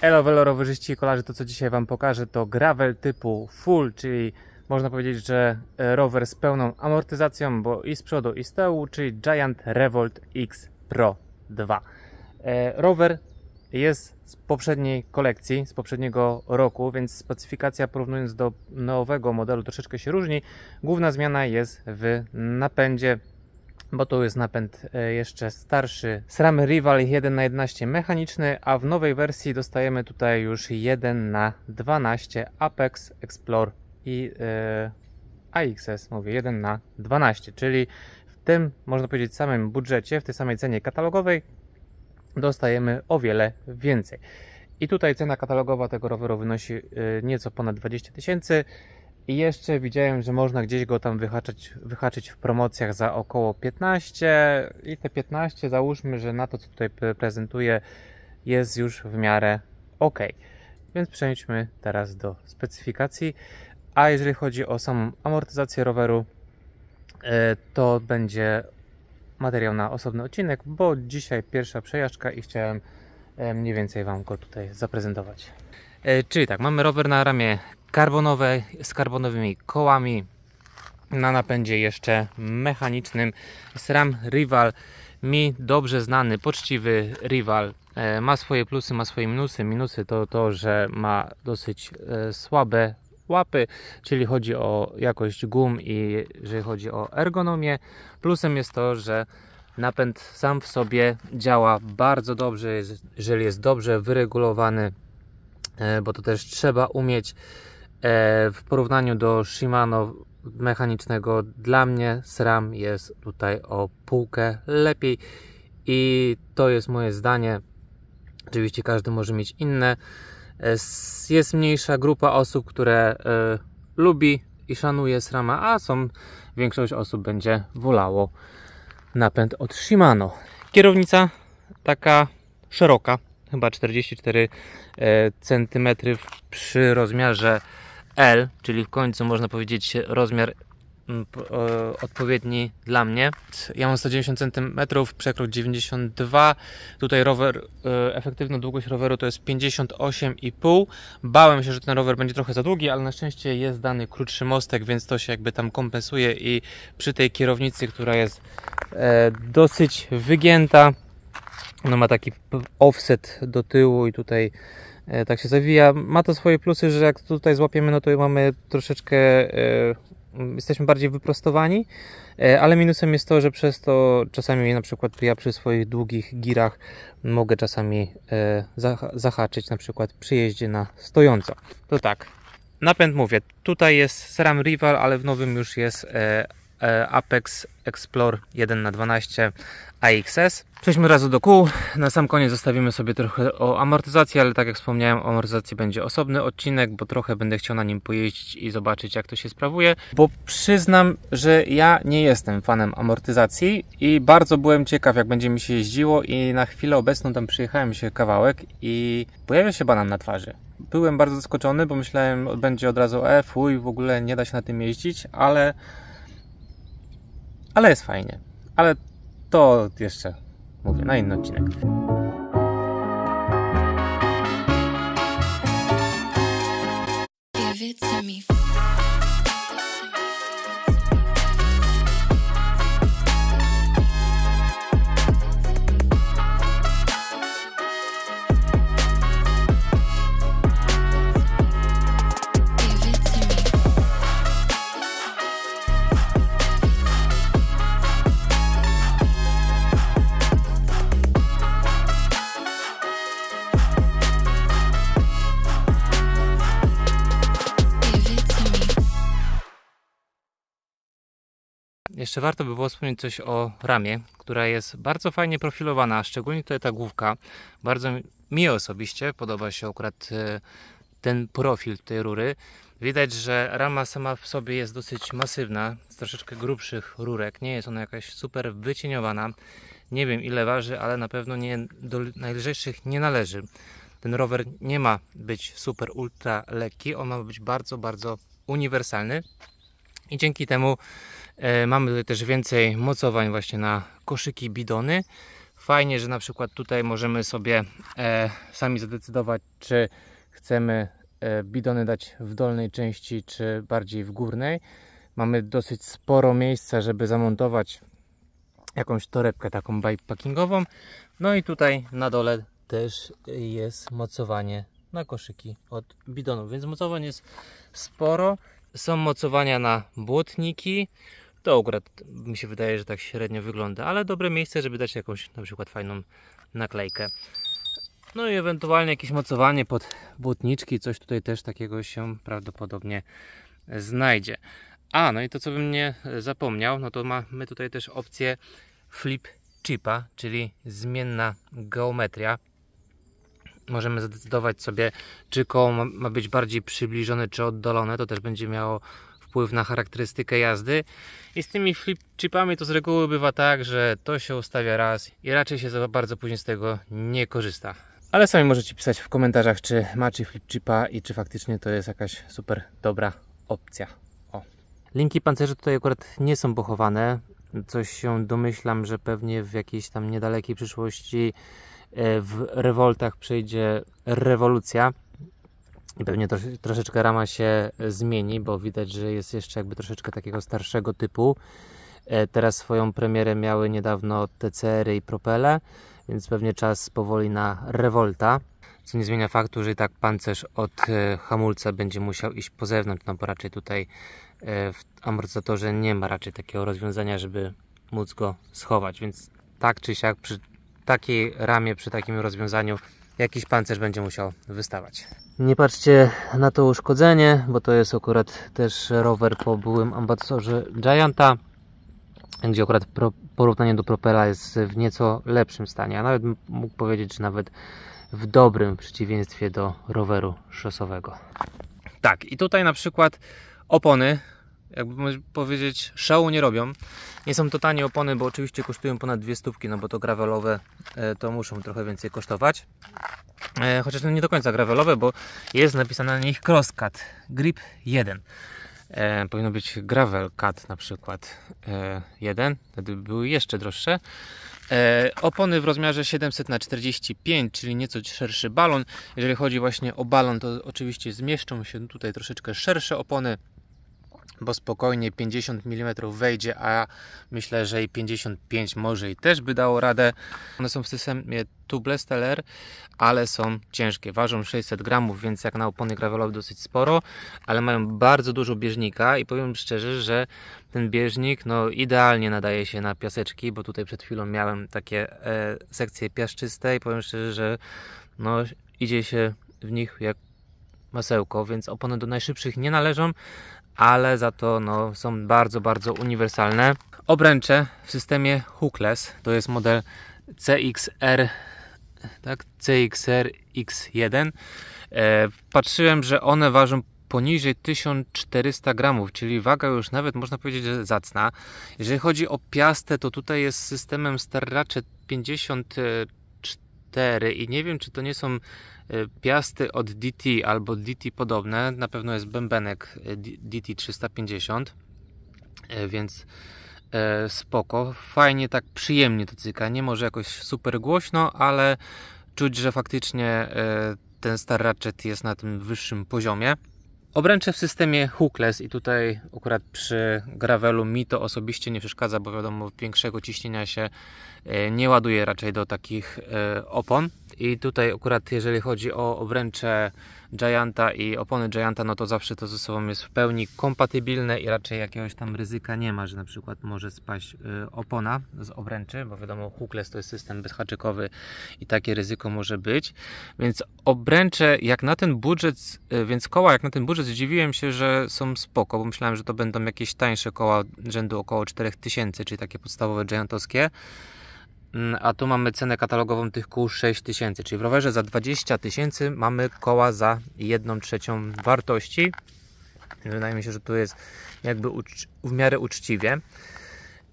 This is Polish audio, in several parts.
Elo Velo rowerzyści i kolarze, to co dzisiaj Wam pokażę to gravel typu full, czyli można powiedzieć, że e, rower z pełną amortyzacją, bo i z przodu i z tyłu, czyli Giant Revolt X Pro 2. E, rower jest z poprzedniej kolekcji, z poprzedniego roku, więc specyfikacja porównując do nowego modelu troszeczkę się różni. Główna zmiana jest w napędzie bo tu jest napęd e, jeszcze starszy. SRAM Rival 1 na 11 mechaniczny, a w nowej wersji dostajemy tutaj już 1 na 12 Apex Explore i yy, e, AXS, mówię 1 na 12, czyli w tym, można powiedzieć, samym budżecie, w tej samej cenie katalogowej dostajemy o wiele więcej. I tutaj cena katalogowa tego roweru wynosi e, nieco ponad 20 tysięcy, i jeszcze widziałem, że można gdzieś go tam wyhaczyć, wyhaczyć w promocjach za około 15 i te 15 załóżmy, że na to co tutaj prezentuję jest już w miarę ok. Więc przejdźmy teraz do specyfikacji. A jeżeli chodzi o samą amortyzację roweru, e, to będzie materiał na osobny odcinek, bo dzisiaj pierwsza przejażdżka i chciałem e, mniej więcej Wam go tutaj zaprezentować. E, czyli tak, mamy rower na ramię karbonowe z karbonowymi kołami. Na napędzie jeszcze mechanicznym SRAM Rival, mi dobrze znany, poczciwy Rival. E, ma swoje plusy, ma swoje minusy. Minusy to to, że ma dosyć e, słabe łapy, czyli chodzi o jakość gum i jeżeli chodzi o ergonomię. Plusem jest to, że napęd sam w sobie działa bardzo dobrze, jeżeli jest dobrze wyregulowany E, bo to też trzeba umieć e, w porównaniu do Shimano mechanicznego dla mnie SRAM jest tutaj o półkę lepiej i to jest moje zdanie oczywiście każdy może mieć inne e, jest mniejsza grupa osób, które lubi i szanuje SRAMa, a są większość osób będzie wolało napęd od Shimano kierownica taka szeroka chyba 44 cm e, przy rozmiarze L, czyli w końcu można powiedzieć rozmiar mm, odpowiedni dla mnie. Ja mam 190 cm, przekrój 92. Tutaj rower, e, efektywna długość roweru to jest 58,5. Bałem się, że ten rower będzie trochę za długi, ale na szczęście jest dany krótszy mostek, więc to się jakby tam kompensuje i przy tej kierownicy, która jest e, dosyć wygięta, no ma taki offset do tyłu i tutaj e, tak się zawija. Ma to swoje plusy, że jak tutaj złapiemy, no to mamy troszeczkę e, jesteśmy bardziej wyprostowani, e, ale minusem jest to, że przez to czasami na przykład ja przy swoich długich girach mogę czasami zahaczyć na przykład przy jeździe na stojąco. To tak, napęd mówię, tutaj jest SRAM Rival, ale w nowym już jest E, Apex Explore 1 na 12 AXS. Przejdźmy razu do kół. Na sam koniec zostawimy sobie trochę o amortyzacji, ale tak jak wspomniałem, o amortyzacji będzie osobny odcinek, bo trochę będę chciał na nim pojeździć i zobaczyć, jak to się sprawuje. Bo przyznam, że ja nie jestem fanem amortyzacji i bardzo byłem ciekaw, jak będzie mi się jeździło i na chwilę obecną tam przyjechałem się kawałek i pojawia się banan na twarzy. Byłem bardzo zaskoczony, bo myślałem, będzie od razu E, fuj, w ogóle nie da się na tym jeździć, ale ale jest fajnie. Ale to jeszcze mówię na inny odcinek. Jeszcze warto by było wspomnieć coś o ramie, która jest bardzo fajnie profilowana, szczególnie tutaj ta główka. Bardzo mi osobiście podoba się akurat e, ten profil tej rury. Widać, że rama sama w sobie jest dosyć masywna, z troszeczkę grubszych rurek. Nie jest ona jakaś super wycieniowana. Nie wiem ile waży, ale na pewno nie, do najlżejszych nie należy. Ten rower nie ma być super ultra lekki, on ma być bardzo, bardzo uniwersalny i dzięki temu e, mamy też więcej mocowań właśnie na koszyki, bidony. Fajnie, że na przykład tutaj możemy sobie e, sami zadecydować, czy chcemy e, bidony dać w dolnej części, czy bardziej w górnej. Mamy dosyć sporo miejsca, żeby zamontować jakąś torebkę taką bikepackingową. No i tutaj na dole też jest mocowanie na koszyki od bidonu, więc mocowań jest sporo. Są mocowania na błotniki. To akurat mi się wydaje, że tak średnio wygląda, ale dobre miejsce, żeby dać jakąś na przykład fajną naklejkę. No i ewentualnie jakieś mocowanie pod błotniczki, coś tutaj też takiego się prawdopodobnie znajdzie. A, no i to co bym nie zapomniał, no to mamy tutaj też opcję flip chipa, czyli zmienna geometria możemy zdecydować sobie, czy koło ma, być bardziej przybliżone, czy oddalone. To też będzie miało wpływ na charakterystykę jazdy. I z tymi flip chipami to z reguły bywa tak, że to się ustawia raz i raczej się za bardzo później z tego nie korzysta. Ale sami możecie pisać w komentarzach, czy macie flip chipa i czy faktycznie to jest jakaś super dobra opcja. O. Linki pancerzy tutaj akurat nie są pochowane. Coś się domyślam, że pewnie w jakiejś tam niedalekiej przyszłości E, w rewoltach przyjdzie rewolucja i pewnie trosz, troszeczkę rama się zmieni, bo widać, że jest jeszcze jakby troszeczkę takiego starszego typu. E, teraz swoją premierę miały niedawno TCR-y i Propele, więc pewnie czas powoli na rewolta. Co nie zmienia faktu, że i tak pancerz od e, hamulca będzie musiał iść po zewnątrz, no bo raczej tutaj w amortyzatorze nie ma raczej takiego rozwiązania, żeby móc go schować, więc tak czy siak przy takiej ramie, przy takim rozwiązaniu jakiś pancerz będzie musiał wystawać. Nie patrzcie na to uszkodzenie, bo to jest akurat też rower po byłym ambasadorze Gianta, gdzie akurat pro, porównanie do Propela jest w nieco lepszym stanie, a nawet mógł powiedzieć, że nawet w dobrym przeciwieństwie do roweru szosowego. Tak, i tutaj na przykład opony jakby powiedzieć, szału nie robią. Nie są to tanie opony, bo oczywiście kosztują ponad dwie stópki, no bo to gravelowe e, to muszą trochę więcej kosztować. E, chociaż no nie do końca gravelowe, bo jest napisane na nich crosscut, grip 1. E, powinno być gravel cut na przykład e, 1, wtedy były jeszcze droższe. E, opony w rozmiarze 700 na 45, czyli nieco szerszy balon. Jeżeli chodzi właśnie o balon, to oczywiście zmieszczą się tutaj troszeczkę szersze opony bo spokojnie 50 mm wejdzie, a myślę, że i 55 może i też by dało radę. One są w systemie tubeless teler, ale są ciężkie. Ważą 600 gramów, więc jak na opony gravelowe dosyć sporo, ale mają bardzo dużo bieżnika i powiem szczerze, że ten bieżnik no, idealnie nadaje się na piaseczki, bo tutaj przed chwilą miałem takie e, sekcje piaszczyste i powiem szczerze, że no, idzie się w nich jak masełko, więc opony do najszybszych nie należą, ale za to no, są bardzo, bardzo uniwersalne. Obręcze w systemie hookless to jest model CXR, tak, CXR X1. E, patrzyłem, że one ważą poniżej 1400 gramów, czyli waga już nawet można powiedzieć że zacna. Jeżeli chodzi o piastę, to tutaj jest systemem Starracze 50 4 i nie wiem, czy to nie są e, piasty od DT albo DT podobne. Na pewno jest bębenek e, DT 350, e, więc spoko. Fajnie, tak przyjemnie to cyka. Nie może jakoś super głośno, ale czuć, że faktycznie ten Star Ratchet jest na tym wyższym poziomie. Obręcze w systemie hookless i tutaj akurat przy gravelu mi to osobiście nie przeszkadza, bo wiadomo większego ciśnienia się e, nie ładuje raczej do takich e, opon. I tutaj akurat jeżeli chodzi o obręcze Gianta i opony Gianta, no to zawsze to ze sobą jest w pełni kompatybilne i raczej jakiegoś tam ryzyka nie ma, że na przykład może spaść y, opona z obręczy, bo wiadomo hookless to jest system bezhaczykowy i takie ryzyko może być. Więc obręcze jak na ten budżet, y, więc koła jak na ten budżet zdziwiłem się, że są spoko, bo myślałem, że to będą jakieś tańsze koła rzędu około 4000, czyli takie podstawowe Giantowskie. Mm, a tu mamy cenę katalogową tych kół 6000, czyli w rowerze za 20 tysięcy mamy koła za 1 trzecią wartości. Wydaje mi się, że tu jest jakby w miarę uczciwie.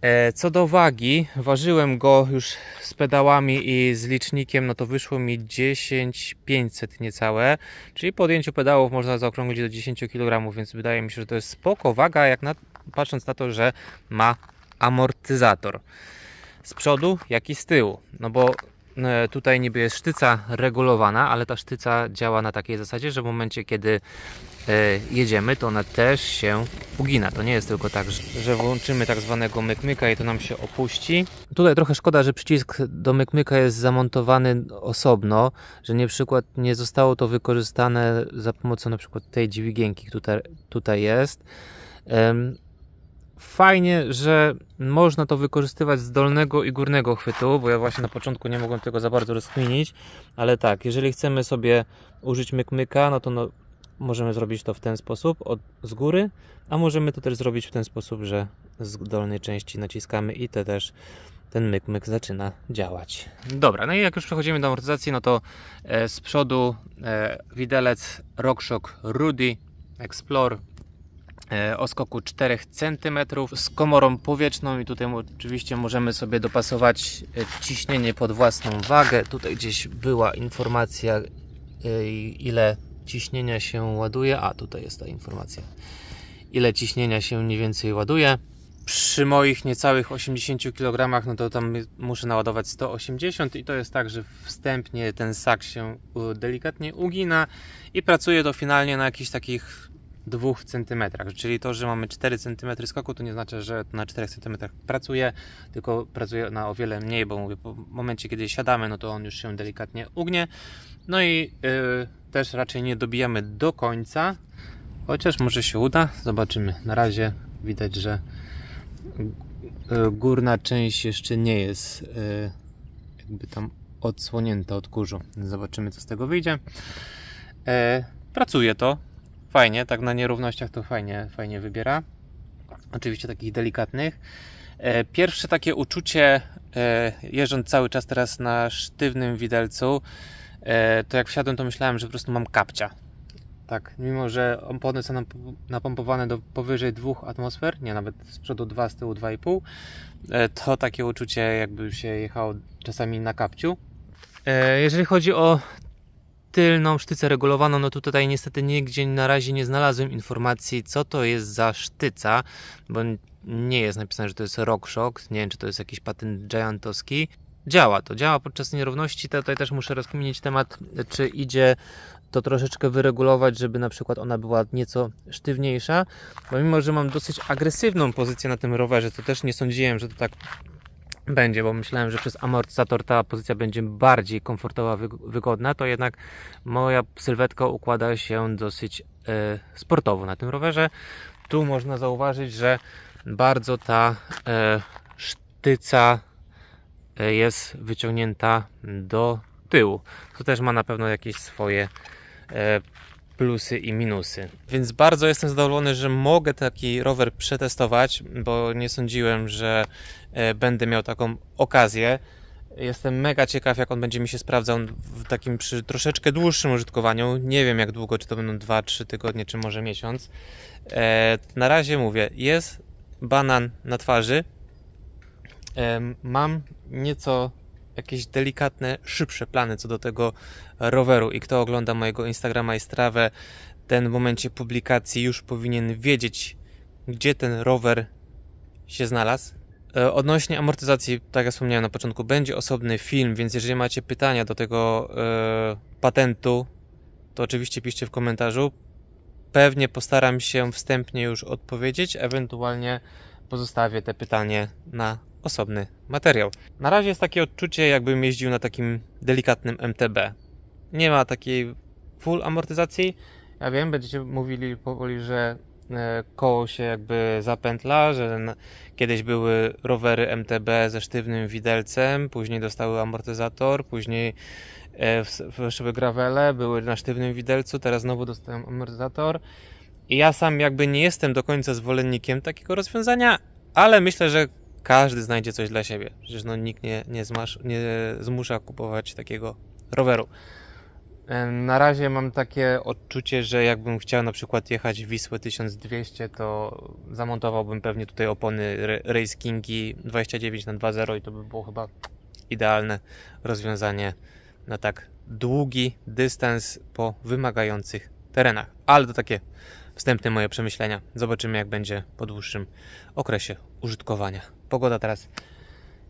E, co do wagi, ważyłem go już z pedałami i z licznikiem, no to wyszło mi 10500 niecałe, czyli po odjęciu pedałów można zaokrąglić do 10 kg, więc wydaje mi się, że to jest spoko waga, jak na, patrząc na to, że ma amortyzator z przodu, jak i z tyłu. No bo e, tutaj niby jest sztyca regulowana, ale ta sztyca działa na takiej zasadzie, że w momencie kiedy e, jedziemy, to ona też się ugina. To nie jest tylko tak, że włączymy tak zwanego mykmyka i to nam się opuści. Tutaj trochę szkoda, że przycisk do mykmyka jest zamontowany osobno, że nie przykład nie zostało to wykorzystane za pomocą na przykład tej dźwigienki, która tutaj jest fajnie, że można to wykorzystywać z dolnego i górnego chwytu, bo ja właśnie na początku nie mogłem tego za bardzo rozkminić, ale tak, jeżeli chcemy sobie użyć mykmyka, no to no, możemy zrobić to w ten sposób, od, z góry, a możemy to też zrobić w ten sposób, że z dolnej części naciskamy i te też ten myk-myk zaczyna działać. Dobra, no i jak już przechodzimy do amortyzacji, no to e, z przodu e, widelec RockShox Rudy Explore E, o skoku 4 cm z komorą powietrzną i tutaj oczywiście możemy sobie dopasować e, ciśnienie pod własną wagę. Tutaj gdzieś była informacja e, ile ciśnienia się ładuje. A tutaj jest ta informacja. Ile ciśnienia się mniej więcej ładuje. Przy moich niecałych 80 kg, no to tam muszę naładować 180 i to jest tak, że wstępnie ten sak się delikatnie ugina i pracuje to finalnie na jakichś takich 2 cm. Czyli to, że mamy 4 cm skoku, to nie znaczy, że na 4 cm pracuje, tylko pracuje na o wiele mniej, bo mówię, po momencie, kiedy siadamy, no to on już się delikatnie ugnie. No i yy, też raczej nie dobijamy do końca, chociaż może się uda, zobaczymy. Na razie widać, że y, y, górna część jeszcze nie jest y, jakby tam odsłonięta od kurzu. Zobaczymy, co z tego wyjdzie. E, pracuje to, fajnie, tak na nierównościach to fajnie, fajnie wybiera. Oczywiście takich delikatnych. E, pierwsze takie uczucie, e, jeżdżąc cały czas teraz na sztywnym widelcu, e, to jak wsiadłem, to myślałem, że po prostu mam kapcia. Tak, mimo że opony są napompowane do powyżej dwóch atmosfer, nie nawet z przodu 2, z tyłu 2,5, to takie uczucie jakby się jechało czasami na kapciu. Jeżeli chodzi o tylną sztycę regulowaną, no tutaj niestety nigdzie na razie nie znalazłem informacji, co to jest za sztyca, bo nie jest napisane, że to jest RockShox, nie wiem, czy to jest jakiś patent giantowski. Działa to, działa podczas nierówności. Tutaj też muszę rozkminić temat, czy idzie to troszeczkę wyregulować, żeby na przykład ona była nieco sztywniejsza. Bo mimo, że mam dosyć agresywną pozycję na tym rowerze, to też nie sądziłem, że to tak będzie, bo myślałem, że przez amortyzator ta pozycja będzie bardziej komfortowa, wygodna, to jednak moja sylwetka układa się dosyć e, sportowo na tym rowerze. Tu można zauważyć, że bardzo ta e, sztyca e, jest wyciągnięta do tyłu. To też ma na pewno jakieś swoje plusy i minusy. Więc bardzo jestem zadowolony, że mogę taki rower przetestować, bo nie sądziłem, że e, będę miał taką okazję. Jestem mega ciekaw, jak on będzie mi się sprawdzał w takim przy troszeczkę dłuższym użytkowaniu. Nie wiem, jak długo, czy to będą 2-3 tygodnie, czy może miesiąc. E, na razie mówię, jest banan na twarzy. E, mam nieco jakieś delikatne, szybsze plany co do tego roweru i kto ogląda mojego Instagrama i Strawę, ten w momencie publikacji już powinien wiedzieć, gdzie ten rower się znalazł. E, odnośnie amortyzacji, tak jak wspomniałem na początku, będzie osobny film, więc jeżeli macie pytania do tego yy, patentu, to oczywiście piszcie w komentarzu. Pewnie postaram się wstępnie już odpowiedzieć, ewentualnie pozostawię te pytanie na osobny materiał. Na razie jest takie odczucie, jakbym jeździł na takim delikatnym MTB. Nie ma takiej full amortyzacji. Ja wiem, będziecie mówili powoli, że e, koło się jakby zapętla, że kiedyś były rowery MTB ze sztywnym widelcem, później dostały amortyzator, później e, weszły gravele były na sztywnym widelcu, teraz znowu dostają amortyzator. I ja sam jakby nie jestem do końca zwolennikiem takiego rozwiązania, ale myślę, że każdy znajdzie coś dla siebie. Przecież no, nikt nie, nie, zmasz, nie zmusza kupować takiego roweru. Na razie mam takie odczucie, że jakbym chciał na przykład jechać Wisłę 1200, to zamontowałbym pewnie tutaj opony Race Kingi 29 na 2.0 i to by było chyba idealne rozwiązanie na tak długi dystans po wymagających terenach. Ale to takie wstępne moje przemyślenia. Zobaczymy jak będzie po dłuższym okresie użytkowania. Pogoda teraz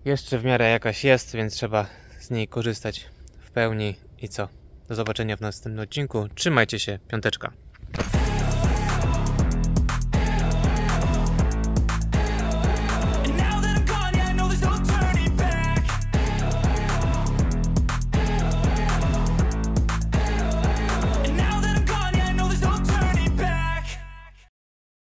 jeszcze w miarę jakaś jest, więc trzeba z niej korzystać w pełni. I co? Do zobaczenia w następnym odcinku. Trzymajcie się, piąteczka.